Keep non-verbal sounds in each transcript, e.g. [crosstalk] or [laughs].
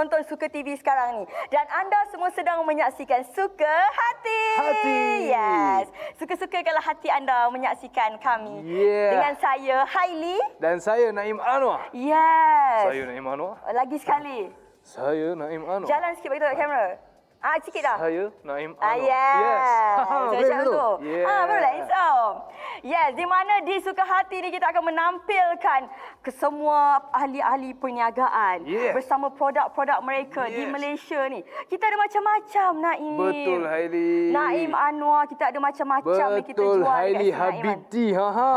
menonton Suka TV sekarang ni dan anda semua sedang menyaksikan Suka Hati. Hati. Yes. Suka-suka kalau hati anda menyaksikan kami yeah. dengan saya Haili dan saya Naim Anwar. Yes. Saya Naim Anwar. Lagi sekali. Saya Naim Anwar. Jalan sikit bagi tengok kamera. Ah, sikit dah. Saya Naim Anwar. Ah, yes. yes. Macam tu. Yeah. Ah, barulah. It's so. Yes, di mana di suka hati ini kita akan menampilkan ke semua ahli-ahli perniagaan yeah. bersama produk-produk mereka yes. di Malaysia ni. Kita ada macam-macam Naim. Betul Haili. Naim Anwar kita ada macam-macam ni kita jual. Betul Haili Habibti. Ha ha.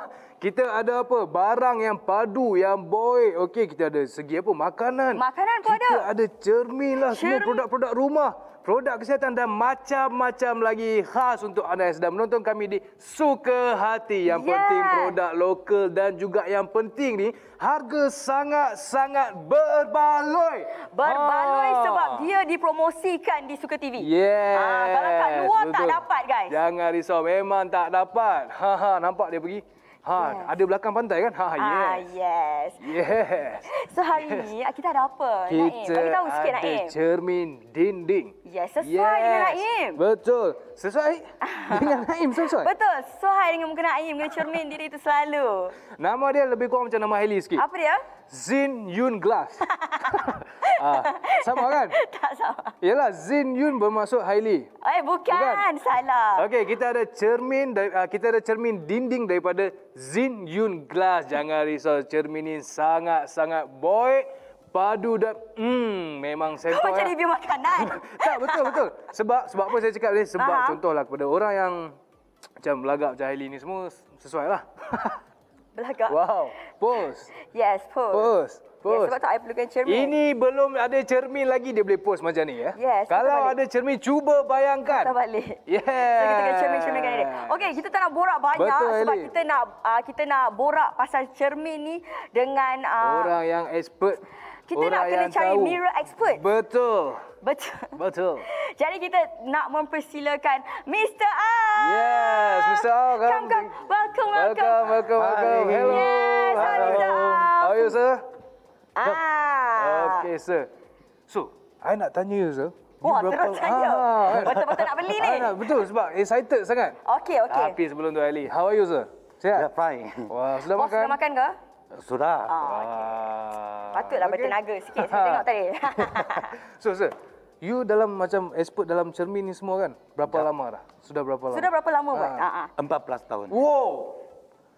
[laughs] Kita ada apa? Barang yang padu, yang boy. Okey, kita ada segi apa? Makanan. Makanan pun kita ada. Kita ada cermin lah cermin. semua produk-produk rumah. Produk kesihatan dan macam-macam lagi khas untuk anda yang sedang menonton kami di Suka Hati. Yang yeah. penting produk lokal dan juga yang penting ni harga sangat-sangat berbaloi. Berbaloi ha. sebab dia dipromosikan di Suka TV. Yeah. Ha, kalau kat luar Betul. tak dapat guys. Jangan risau memang tak dapat. Ha, ha, nampak dia pergi. Ha, yes. ada belakang pantai kan? Ha, yes. Ah, yes. Yes. [laughs] So hari yes. ni ah, kita ada apa? Kita Naim, bagi tahu sikit ada cermin dinding. Yes, sesuai yes. dengan Naim. Betul. Sesuai [laughs] dengan Naim, sesuai. Betul. Sesuai dengan muka Naim, dengan cermin diri itu selalu. Nama dia lebih kurang macam nama Hailey sikit. Apa dia? Zin Yun Glass. [laughs] ah, sama kan? Tak sama. Yalah, Zin Yun bermaksud Hailey. Eh, bukan. bukan. Salah. Okey, kita ada cermin ah, kita ada cermin dinding daripada Zin Yun Glass. Jangan risau, cerminin sangat-sangat boy. Padu dan hmm, memang saya Kau macam ya. review makanan. [laughs] tak, betul, betul. Sebab sebab apa saya cakap ni? Sebab Aha. contohlah kepada orang yang macam lagak macam Haili ni semua sesuai lah. [laughs] Belakang. Wow. Post. Yes, post. Post. Post. sebab tak saya perlukan cermin. Ini belum ada cermin lagi dia boleh post macam ni ya. Yes. Kalau balik. ada cermin cuba bayangkan. Tak balik. Yeah. [laughs] So, kita cermin-cermin kan ini. Okey, kita tak nak borak banyak Betul, sebab Ellie. kita nak uh, kita nak borak pasal cermin ni dengan uh, orang yang expert kita orang nak kena cari tahu. mirror expert. Betul. Betul. [laughs] Betul. Jadi kita nak mempersilakan Mr. A. Yes, Mr. Ah. Come, Welcome, welcome. Welcome, welcome, welcome. Hi. Hello. Yes, hi, hi. Mr. How are you, sir? Ah. Okay, sir. So, I nak tanya you, sir. Wah, terus tanya. Betul-betul ah. nak beli ni. Ah, betul, sebab excited sangat. Okay, okay. Tapi sebelum tu, Ali. How are you, sir? Sihat? Yeah, fine. Wah, sudah makan? Sudah makan ke? Sudah. Oh, ah, okay. Ah. Patutlah okay. bertenaga sikit saya ha. tengok tadi. [laughs] so, sir. You dalam macam expert dalam cermin ni semua kan? Berapa Tidak. lama dah? Sudah berapa lama? Sudah berapa lama ha. buat? Ah. Empat belas tahun. Wow!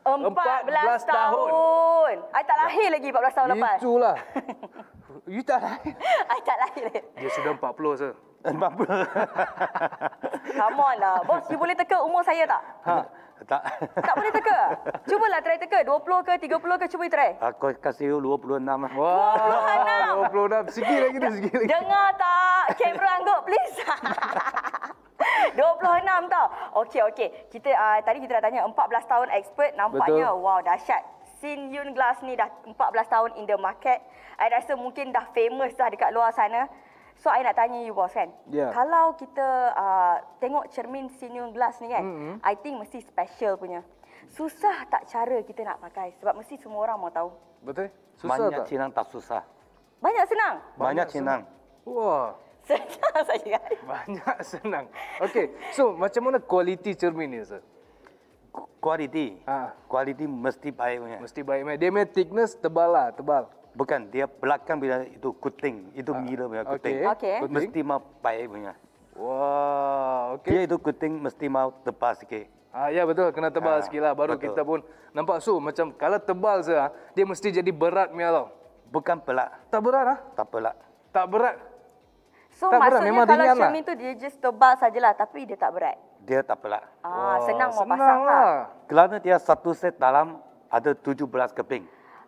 Empat belas tahun! Saya tak lahir lagi empat belas tahun Itulah. lepas. Itulah. [laughs] you tak lahir. Saya tak lahir lagi. Dia sudah empat puluh, sir. Sebab apa? Come on lah. Bos, you boleh teka umur saya tak? Ha. Tak. tak boleh teka? lah, try teka. 20 ke 30 ke cuba try. Aku kasih you 26 lah. Wah, 26. 26. Sigi lagi tu, sigi lagi. Dengar tak? Kamera angguk, please. 26 tau. Okey, okey. Kita uh, Tadi kita dah tanya 14 tahun expert. Nampaknya, Betul. wow, dahsyat. Sin Yun Glass ni dah 14 tahun in the market. I rasa mungkin dah famous dah dekat luar sana. So I nak tanya you boss kan. Yeah. Kalau kita uh, tengok cermin senior glass ni kan, mm-hmm. I think mesti special punya. Susah tak cara kita nak pakai sebab mesti semua orang mau tahu. Betul? Susah Banyak tak? Banyak senang tak susah. Banyak senang. Banyak senang. Wah. Senang [laughs] saja kan. Banyak senang. Okay. So macam mana kualiti cermin ni sir? Kualiti. Ha. Kualiti mesti baik punya. Mesti baik punya. Dia punya thickness tebal lah, tebal. Bukan, dia belakang bila itu kuting, itu ah. mirror punya kuting. Okay. Okay. Mesti mau baik punya. Wah, wow, okey. Dia itu kuting mesti mau tebal sikit. Ah, ya betul, kena tebal ah, sikit lah. Baru betul. kita pun nampak so macam kalau tebal saja, dia mesti jadi berat punya tau. Bukan pelak. Tak berat lah? Tak pelak. Tak berat? So tak maksudnya kalau cermin lah. tu dia just tebal sajalah tapi dia tak berat? Dia tak pelak. Ah, wow, senang mau senang pasang lah. lah. dia satu set dalam ada 17 keping.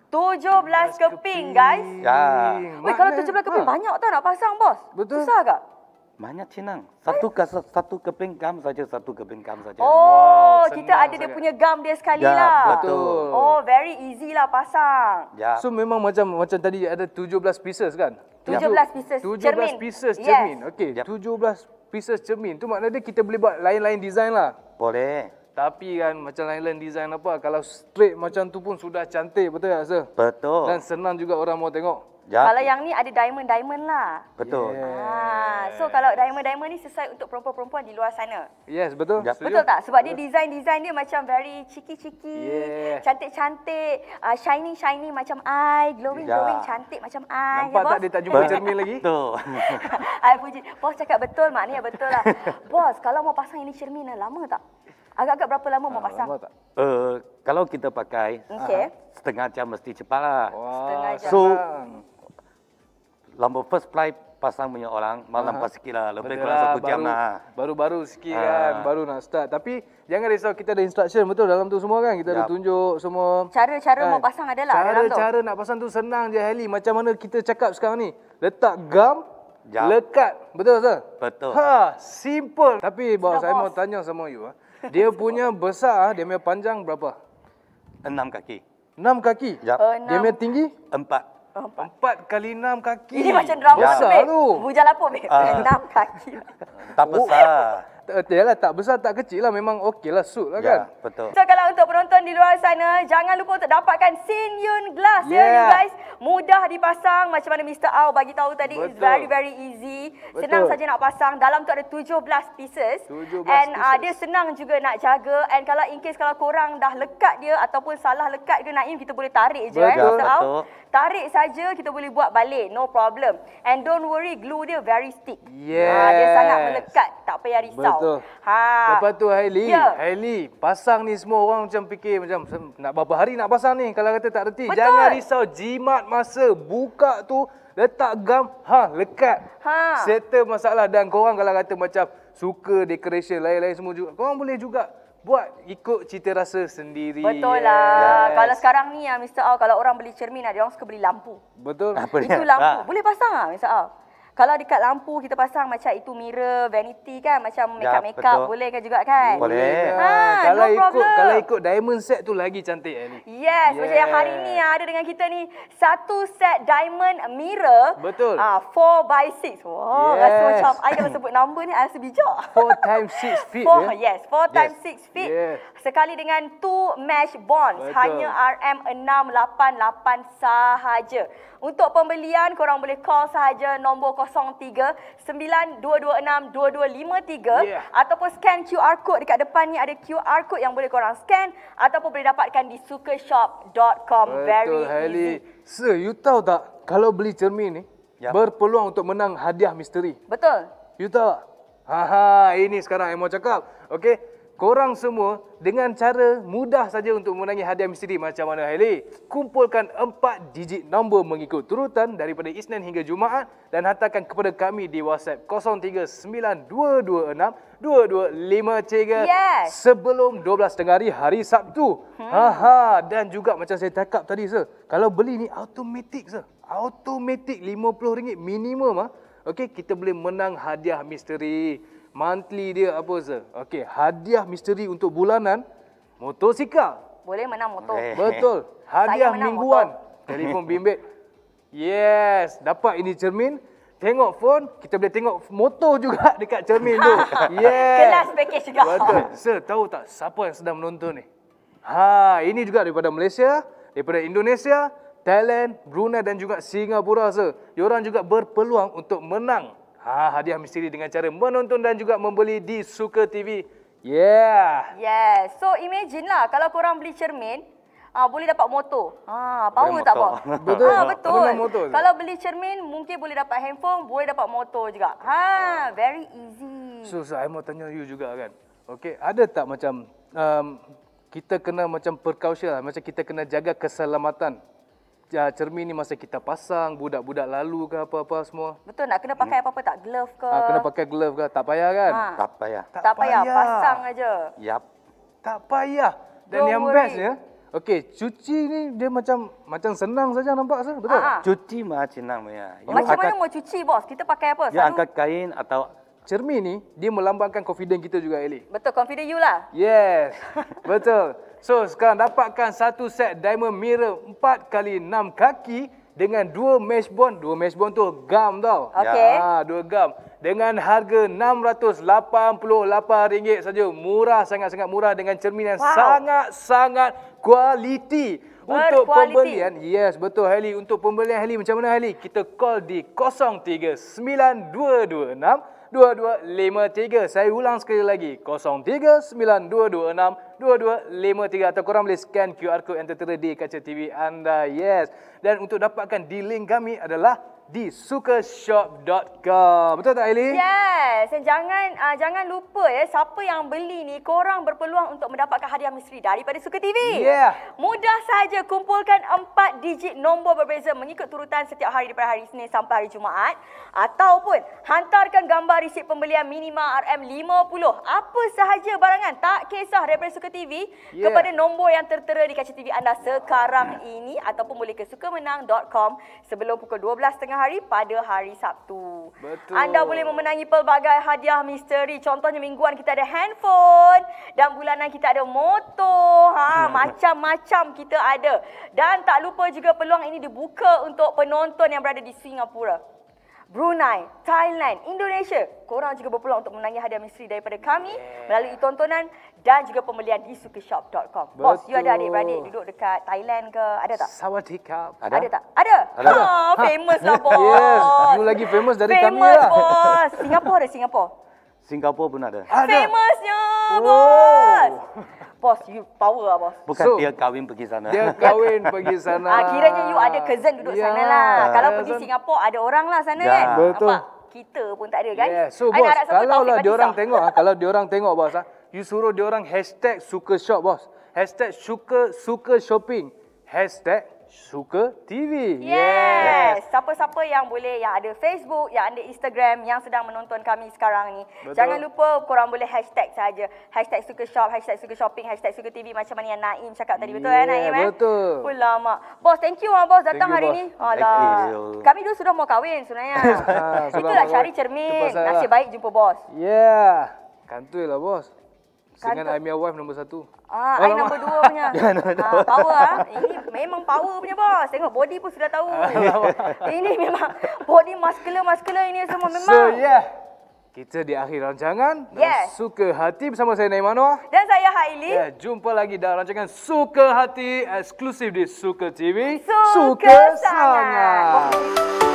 Tujuh belas keping, guys. Ya. Wih, kalau tujuh belas keping, ha. banyak tau nak pasang, bos. Betul. Susah tak? Banyak, Cinang. Satu eh? satu keping gam saja, satu keping gam saja. Oh, wow, kita ada saja. dia punya gam dia sekali ya, lah. betul. Oh, very easy lah pasang. Ya. So, memang macam macam tadi ada tujuh belas pieces, kan? Tujuh belas pieces cermin. Tujuh belas pieces cermin. Yes. Okey, tujuh belas pieces cermin. Itu maknanya kita boleh buat lain-lain design lah. Boleh. Tapi kan macam lain design apa kalau straight macam tu pun sudah cantik betul tak sir? Betul. Dan senang juga orang mau tengok. Jatuh. Ya. Kalau yang ni ada diamond-diamond lah. Betul. Yeah. Ha. So kalau diamond-diamond ni sesuai untuk perempuan-perempuan di luar sana. Yes, betul. Jatuh. Ya. Betul tak? Sebab dia design-design dia macam very cheeky-cheeky, yeah. cantik-cantik, uh, ah, shining-shining macam I, glowing-glowing, ya. cantik macam I. Nampak ya, tak dia tak jumpa [laughs] cermin lagi? Betul. I puji. Bos cakap betul, maknanya betul lah. [laughs] bos, kalau mau pasang ini cermin eh, lama tak? Agak-agak berapa lama mau ah, pasang? Uh, uh, kalau kita pakai okay. setengah jam mesti cepat lah. So, lama first fly pasang punya orang malam uh-huh. Ah, pasti kira lah. lebih kurang lah, satu jam lah. Baru-baru sikit uh. kan, baru nak start. Tapi jangan risau kita ada instruction betul dalam tu semua kan? Kita yep. ada tunjuk semua. Cara-cara kan? mau pasang adalah lah cara, dalam tu. Cara-cara nak pasang tu senang je Heli. Macam mana kita cakap sekarang ni. Letak gam, yep. lekat. Betul tak? Betul. Ha, simple. Tapi bawa saya mau tanya sama you. Dia punya besar, dia punya panjang berapa? Enam kaki. Enam kaki? Ya. Uh, dia punya tinggi? Empat. Empat. Empat kali enam kaki. Ini macam drama ya. besar, tu. Bujang lapor, Bek. Uh. Ah. Enam kaki. Tak oh. besar. Oh. Yalah, tak besar, tak kecil lah. Memang okey lah, suit lah ya, kan? betul. So, kalau untuk penonton di luar sana, jangan lupa untuk dapatkan Sin Yun Glass. Ya, yeah. Ya, you guys mudah dipasang macam mana Mr. Au bagi tahu tadi Betul. It's very very easy Betul. senang saja nak pasang dalam tu ada 17 pieces 17 and ah, pieces. Uh, dia senang juga nak jaga and kalau in case kalau korang dah lekat dia ataupun salah lekat ke Naim kita boleh tarik je eh, Betul. eh Mr. Au tarik saja kita boleh buat balik no problem and don't worry glue dia very stick yes. Ah, ha, dia sangat melekat tak payah risau Betul. ha lepas tu Haili yeah. Haili pasang ni semua orang macam fikir macam nak berapa hari nak pasang ni kalau kata tak reti Betul. jangan risau jimat masa buka tu letak gam ha lekat ha. settle masalah dan korang kalau kata macam suka decoration lain-lain semua juga korang boleh juga buat ikut cita rasa sendiri. Betul yes. lah. Yes. Kalau sekarang ni ya ah, Mr. Al kalau orang beli cermin ada ah, orang suka beli lampu. Betul. Apa Itu dia? lampu. Ha. Boleh pasang ah Mr. Al kalau dekat lampu kita pasang macam itu mirror vanity kan macam ya, makeup makeup boleh kan juga kan boleh ha, ha kalau no ikut kalau ikut diamond set tu lagi cantik ni. yes yeah. macam yang hari ni yang ada dengan kita ni satu set diamond mirror betul ah uh, 4 by 6 wow yes. rasa macam ai kalau [laughs] sebut number ni rasa bijak 4 times 6 [laughs] feet four, yeah. yes 4 times 6 feet yeah. sekali dengan two mesh bonds betul. hanya RM688 sahaja untuk pembelian korang boleh call sahaja nombor ataupun scan QR code dekat depan ni ada QR code yang boleh korang scan ataupun boleh dapatkan di sukashop.com very easy. Sir, you tahu tak kalau beli cermin ni yep. Ya. berpeluang untuk menang hadiah misteri. Betul. You tahu tak? Ha ini sekarang yang mau cakap. Okey korang semua dengan cara mudah saja untuk menangi hadiah misteri macam mana Haili. Kumpulkan empat digit nombor mengikut turutan daripada Isnin hingga Jumaat dan hantarkan kepada kami di WhatsApp 0392262253 yes. sebelum 12 tengah hari hari Sabtu. Hmm. Ha ha dan juga macam saya cakap tadi sir, kalau beli ni automatik sir. automatik RM50 minimum ah. Okey, kita boleh menang hadiah misteri monthly dia apa sir? Okey, hadiah misteri untuk bulanan motosikal. Boleh menang motor. Eh. Betul. Hadiah mingguan motor. telefon bimbit. Yes, dapat ini cermin. Tengok phone, kita boleh tengok motor juga [laughs] dekat cermin tu. [laughs] Yes. Kelas package juga. Betul. Sir, tahu tak siapa yang sedang menonton ni? Ha, ini juga daripada Malaysia, daripada Indonesia, Thailand, Brunei dan juga Singapura, se. Diorang juga berpeluang untuk menang Ha, hadiah misteri dengan cara menonton dan juga membeli di Suka TV. Yeah. Yes. So imagine lah kalau korang beli cermin, ha, boleh dapat motor. Ha, power motor. tak apa. [laughs] Betul. Ha, betul. kalau beli cermin mungkin boleh dapat handphone, boleh dapat motor juga. Ha, very easy. So, saya so, mau tanya you juga kan. Okay. ada tak macam um, kita kena macam precaution lah? macam kita kena jaga keselamatan Ya cermin ni masa kita pasang, budak-budak lalu ke apa-apa semua. Betul, nak kena pakai hmm. apa-apa tak? Glove ke? Ha, kena pakai glove ke? Tak payah kan? Ha. Tak payah. Tak, tak payah. payah, pasang aja. Yap. Tak payah. Dan Don't yang worry. best ya, Okey, cuci ni dia macam macam senang saja nampak saya, betul? Aa. Cuci macam senang punya. Oh. Macam mana mau cuci bos? Kita pakai apa? Ya, angkat kain atau cermin ni dia melambangkan confidence kita juga Eli. Betul, confidence you lah. Yes. [laughs] betul. So sekarang dapatkan satu set diamond mirror 4 kali 6 kaki dengan dua mesh bond, dua mesh bond tu gam tau. Okay. Ha, ya, dua gam dengan harga RM688 saja. Murah sangat-sangat murah dengan cermin yang sangat-sangat wow. kualiti. Untuk quality. pembelian, yes betul Haley. Untuk pembelian Haley macam mana Haley? Kita call di 03 9226 0395-2256. Saya ulang sekali lagi. 0392262253 atau korang boleh scan QR code yang tertera di kaca TV anda. Yes. Dan untuk dapatkan di link kami adalah di sukashop.com. Betul tak Aili? Yes. Dan jangan uh, jangan lupa ya siapa yang beli ni korang berpeluang untuk mendapatkan hadiah misteri daripada Suka TV. Yeah. Mudah saja kumpulkan empat digit nombor berbeza mengikut turutan setiap hari daripada hari Isnin sampai hari Jumaat ataupun hantarkan gambar resip pembelian minima RM50 apa sahaja barangan tak kisah daripada Suka TV yeah. kepada nombor yang tertera di kaca TV anda sekarang yeah. ini ataupun boleh ke sukamenang.com sebelum pukul 12.30 hari pada hari Sabtu. Betul. Anda boleh memenangi pelbagai hadiah misteri. Contohnya mingguan kita ada handphone dan bulanan kita ada motor. Ha, hmm. macam-macam kita ada. Dan tak lupa juga peluang ini dibuka untuk penonton yang berada di Singapura. Brunei, Thailand, Indonesia. Korang juga berpeluang untuk menangi hadiah misteri daripada kami yeah. melalui tontonan dan juga pembelian di sukishop.com. Bos, you ada adik-beradik duduk dekat Thailand ke? Ada tak? Sawadika. Ada? ada tak? Ada. ada. Ah, ha, famous lah, [laughs] bos. Yes, you lagi famous dari famous, kami lah. Famous, bos. Singapura ada Singapura? Singapura pun ada. ada. Famousnya, oh. bos. Oh. [laughs] Bos, you power apa? Lah, Bukan so, dia kahwin pergi sana. Dia kahwin pergi [laughs] sana. Ah, kiranya you ada cousin duduk yeah. sana lah. Yeah. Kalau yeah. pergi Singapura, ada orang lah sana yeah. kan. Betul. Apa? Kita pun tak ada kan. Yeah. So, bos, kalau lah dia orang tengok, ah, [laughs] kalau dia orang tengok, bos, ha? Ah, you suruh dia orang hashtag suka shop, bos. Hashtag suka, suka shopping. Hashtag Suka TV. Yes. yes. Siapa-siapa yang boleh yang ada Facebook, yang ada Instagram yang sedang menonton kami sekarang ni. Betul. Jangan lupa korang boleh hashtag saja. Hashtag suka shop, hashtag suka shopping, hashtag suka TV macam mana yang Naim cakap tadi. Betul eh, yeah, kan Naim? Eh? Betul. Eh? Ulama. Bos, thank you ah, bos datang thank hari ni. Alah. Kami dulu sudah mau kahwin sebenarnya. [laughs] Itulah cari cermin. Nasib baik jumpa bos. Yeah. Kantui lah, bos. Dengan I'm your wife nombor satu. Ah, oh, I nombor, dua punya. [laughs] ah, power ah. Ini memang power punya bos. Tengok body pun sudah tahu. Ah, [laughs] ini memang body muscular-muscular ini semua memang. So, yeah. Kita di akhir rancangan. Yes. Suka Hati bersama saya Naim Anwar. Dan saya Haili. Yeah, jumpa lagi dalam rancangan Suka Hati eksklusif di Suka TV. Suka, Suka Sangat. sangat.